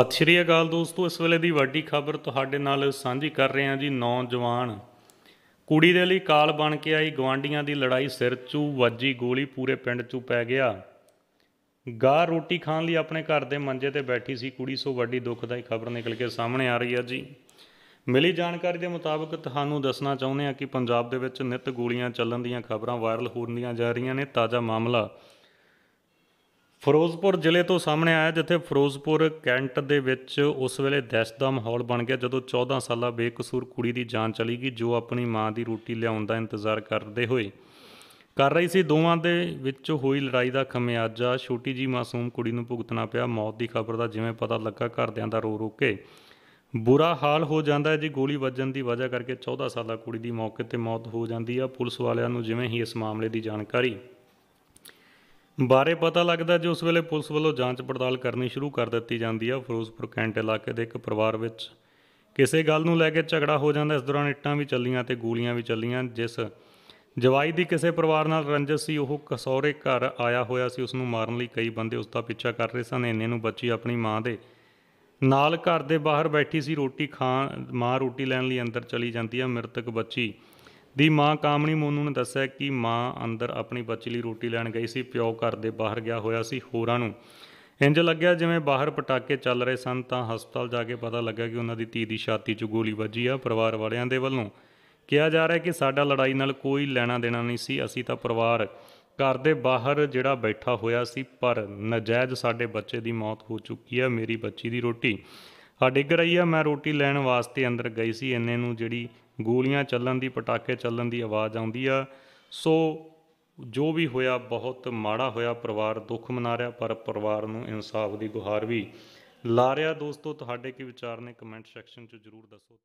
ਸਤਿ ਸ਼੍ਰੀ ਅਕਾਲ ਦੋਸਤੋ ਇਸ ਵੇਲੇ ਦੀ ਵੱਡੀ ਖਬਰ ਤੁਹਾਡੇ ਨਾਲ ਸਾਂਝੀ ਕਰ ਰਹੇ ਹਾਂ ਜੀ ਨੌਜਵਾਨ ਕੁੜੀ ਦੇ ਲਈ ਕਾਲ ਬਣ ਕੇ ਆਈ ਗਵਾਂਡੀਆਂ ਦੀ ਲੜਾਈ ਸਿਰ ਚੂ ਵੱਜੀ ਗੋਲੀ ਪੂਰੇ ਪਿੰਡ ਚੂ ਪੈ ਗਿਆ ਗਾਹ ਰੋਟੀ ਖਾਣ ਲਈ ਆਪਣੇ ਘਰ ਦੇ ਮੰਜੇ ਤੇ ਬੈਠੀ ਸੀ ਕੁੜੀ ਸੋ ਵੱਡੀ ਦੁਖਦਾਈ ਖਬਰ ਨਿਕਲ ਕੇ ਸਾਹਮਣੇ ਆ ਰਹੀ ਹੈ ਜੀ ਮਿਲੀ ਜਾਣਕਾਰੀ ਦੇ ਮੁਤਾਬਕ ਤੁਹਾਨੂੰ ਦੱਸਣਾ ਚਾਹੁੰਦੇ ਹਾਂ ਕਿ ਪੰਜਾਬ ਦੇ ਵਿੱਚ ਨਿਤ ਗੋਲੀਆਂ ਚੱਲਣ ਦੀਆਂ ਖਬਰਾਂ ਵਾਇਰਲ ਰਹੀਆਂ ਜਾ ਰਹੀਆਂ ਨੇ ਤਾਜ਼ਾ ਮਾਮਲਾ ਫਿਰੋਜ਼ਪੁਰ ਜ਼ਿਲ੍ਹੇ ਤੋਂ ਸਾਹਮਣੇ ਆਇਆ ਜਿੱਥੇ ਫਿਰੋਜ਼ਪੁਰ ਕੈਂਟ ਦੇ ਵਿੱਚ ਉਸ ਵੇਲੇ ਦਹਿਸ਼ਤ ਦਾ ਮਾਹੌਲ ਬਣ ਗਿਆ ਜਦੋਂ 14 ਸਾਲਾ ਬੇਕਸੂਰ ਕੁੜੀ ਦੀ ਜਾਨ ਚਲੀ ਗਈ ਜੋ ਆਪਣੀ ਮਾਂ ਦੀ ਰੋਟੀ ਲਿਆਉਣ ਦਾ ਇੰਤਜ਼ਾਰ ਕਰਦੇ ਹੋਏ ਕਰ ਰਹੀ ਸੀ ਦੋਵਾਂ ਦੇ ਵਿੱਚ ਹੋਈ ਲੜਾਈ ਦਾ ਖਮਿਆਜਾ ਛੋਟੀ ਜੀ ਮਾਸੂਮ ਕੁੜੀ ਨੂੰ ਭੁਗਤਣਾ ਪਿਆ ਮੌਤ ਦੀ ਖਬਰ ਦਾ ਜਿਵੇਂ ਪਤਾ ਲੱਗਾ ਘਰਦਿਆਂ ਦਾ ਰੋ ਰੋ ਕੇ ਬੁਰਾ ਹਾਲ ਹੋ ਜਾਂਦਾ ਹੈ ਜੀ ਗੋਲੀ ਵੱਜਣ ਦੀ ਵਜ੍ਹਾ ਕਰਕੇ 14 ਸਾਲਾ ਕੁੜੀ ਦੀ ਮੌਕੇ ਤੇ ਮੌਤ ਹੋ ਜਾਂਦੀ ਆ ਪੁਲਿਸ ਵਾਲਿਆਂ ਨੂੰ ਜਿਵੇਂ ਹੀ ਇਸ ਮਾਮਲੇ ਦੀ ਜਾਣਕਾਰੀ ਬਾਰੇ ਪਤਾ ਲੱਗਦਾ ਜੋ ਉਸ ਵੇਲੇ ਪੁਲਿਸ ਵੱਲੋਂ ਜਾਂਚ ਪੜਤਾਲ ਕਰਨੀ ਸ਼ੁਰੂ ਕਰ ਦਿੱਤੀ ਜਾਂਦੀ ਆ ਫਿਰੋਜ਼ਪੁਰ ਕੈਂਟ ਇਲਾਕੇ ਦੇ ਇੱਕ ਪਰਿਵਾਰ ਵਿੱਚ ਕਿਸੇ ਗੱਲ ਨੂੰ ਲੈ ਕੇ ਝਗੜਾ ਹੋ ਜਾਂਦਾ ਇਸ ਦੌਰਾਨ ਇੱਟਾਂ ਵੀ ਚੱਲੀਆਂ ਤੇ ਗੋਲੀਆਂ ਵੀ ਚੱਲੀਆਂ ਜਿਸ ਜਵਾਈ ਦੀ ਕਿਸੇ ਪਰਿਵਾਰ ਨਾਲ ਰੰਜਿਸ਼ ਸੀ ਉਹ ਕਸੌਰੇ ਘਰ ਆਇਆ ਹੋਇਆ ਸੀ ਉਸ ਨੂੰ ਮਾਰਨ ਲਈ ਕਈ ਬੰਦੇ ਉਸ ਦਾ ਪਿੱਛਾ ਕਰ ਰਹੇ ਸਨ ਇੰਨੇ ਨੂੰ ਬੱਚੀ ਆਪਣੀ ਮਾਂ ਦੇ ਨਾਲ ਘਰ ਦੇ ਬਾਹਰ ਬੈਠੀ ਸੀ ਰੋਟੀ ਖਾਣ ਮਾਂ ਰੋਟੀ ਲੈਣ ਲਈ ਅੰਦਰ ਚਲੀ ਜਾਂਦੀ ਆ ਮ੍ਰਿਤਕ ਬੱਚੀ ਦੀ ਮਾਂ ਕਾਮਣੀ ਮੋਨੂ ਨੇ ਦੱਸਿਆ ਕਿ ਮਾਂ ਅੰਦਰ ਆਪਣੀ ਬੱਚੀ ਲਈ ਰੋਟੀ ਲੈਣ ਗਈ ਸੀ ਪਿਓ ਘਰ ਦੇ ਬਾਹਰ ਗਿਆ ਹੋਇਆ ਸੀ ਹੋਰਾਂ ਨੂੰ ਇੰਜ ਲੱਗਿਆ ਜਿਵੇਂ ਬਾਹਰ ਪਟਾਕੇ ਚੱਲ ਰਹੇ ਸਨ ਤਾਂ ਹਸਪਤਾਲ ਜਾ ਕੇ ਪਤਾ ਲੱਗਾ ਕਿ ਉਹਨਾਂ ਦੀ ਧੀ ਦੀ ਛਾਤੀ 'ਚ ਗੋਲੀ ਵੱਜੀ ਆ ਪਰਿਵਾਰ ਵਾਲਿਆਂ ਦੇ ਵੱਲੋਂ ਕਿਹਾ ਜਾ ਰਿਹਾ ਕਿ ਸਾਡਾ ਲੜਾਈ ਨਾਲ ਕੋਈ ਲੈਣਾ ਦੇਣਾ ਨਹੀਂ ਸੀ ਅਸੀਂ ਤਾਂ ਪਰਿਵਾਰ ਘਰ ਦੇ ਬਾਹਰ ਜਿਹੜਾ ਬੈਠਾ ਹੋਇਆ ਸੀ ਪਰ ਨਜਾਇਜ਼ ਸਾਡੇ ਬੱਚੇ ਦੀ ਮੌਤ ਹੋ ਚੁੱਕੀ ਆ ਮੇਰੀ ਬੱਚੀ ਦੀ ਰੋਟੀ ਆ ਡਿੱਗ ਰਹੀ ਆ ਮੈਂ ਰੋਟੀ ਲੈਣ ਵਾਸਤੇ ਅੰਦਰ ਗਈ ਸੀ ਇੰਨੇ ਨੂੰ ਜਿਹੜੀ ਗੋਲੀਆਂ ਚੱਲਣ ਦੀ ਪਟਾਕੇ ਚੱਲਣ ਦੀ ਆਵਾਜ਼ ਆਉਂਦੀ ਆ ਸੋ ਜੋ ਵੀ ਹੋਇਆ ਬਹੁਤ ਮਾੜਾ ਹੋਇਆ ਪਰਿਵਾਰ ਦੁੱਖ ਮਨਾ ਰਿਹਾ ਪਰ ਪਰਿਵਾਰ ਨੂੰ ਇਨਸਾਫ ਦੀ ਗੁਹਾਰ ਵੀ ਲਾ ਰਿਹਾ ਦੋਸਤੋ ਤੁਹਾਡੇ ਕੀ ਵਿਚਾਰ ਨੇ ਕਮੈਂਟ ਸੈਕਸ਼ਨ 'ਚ ਜਰੂਰ ਦੱਸੋ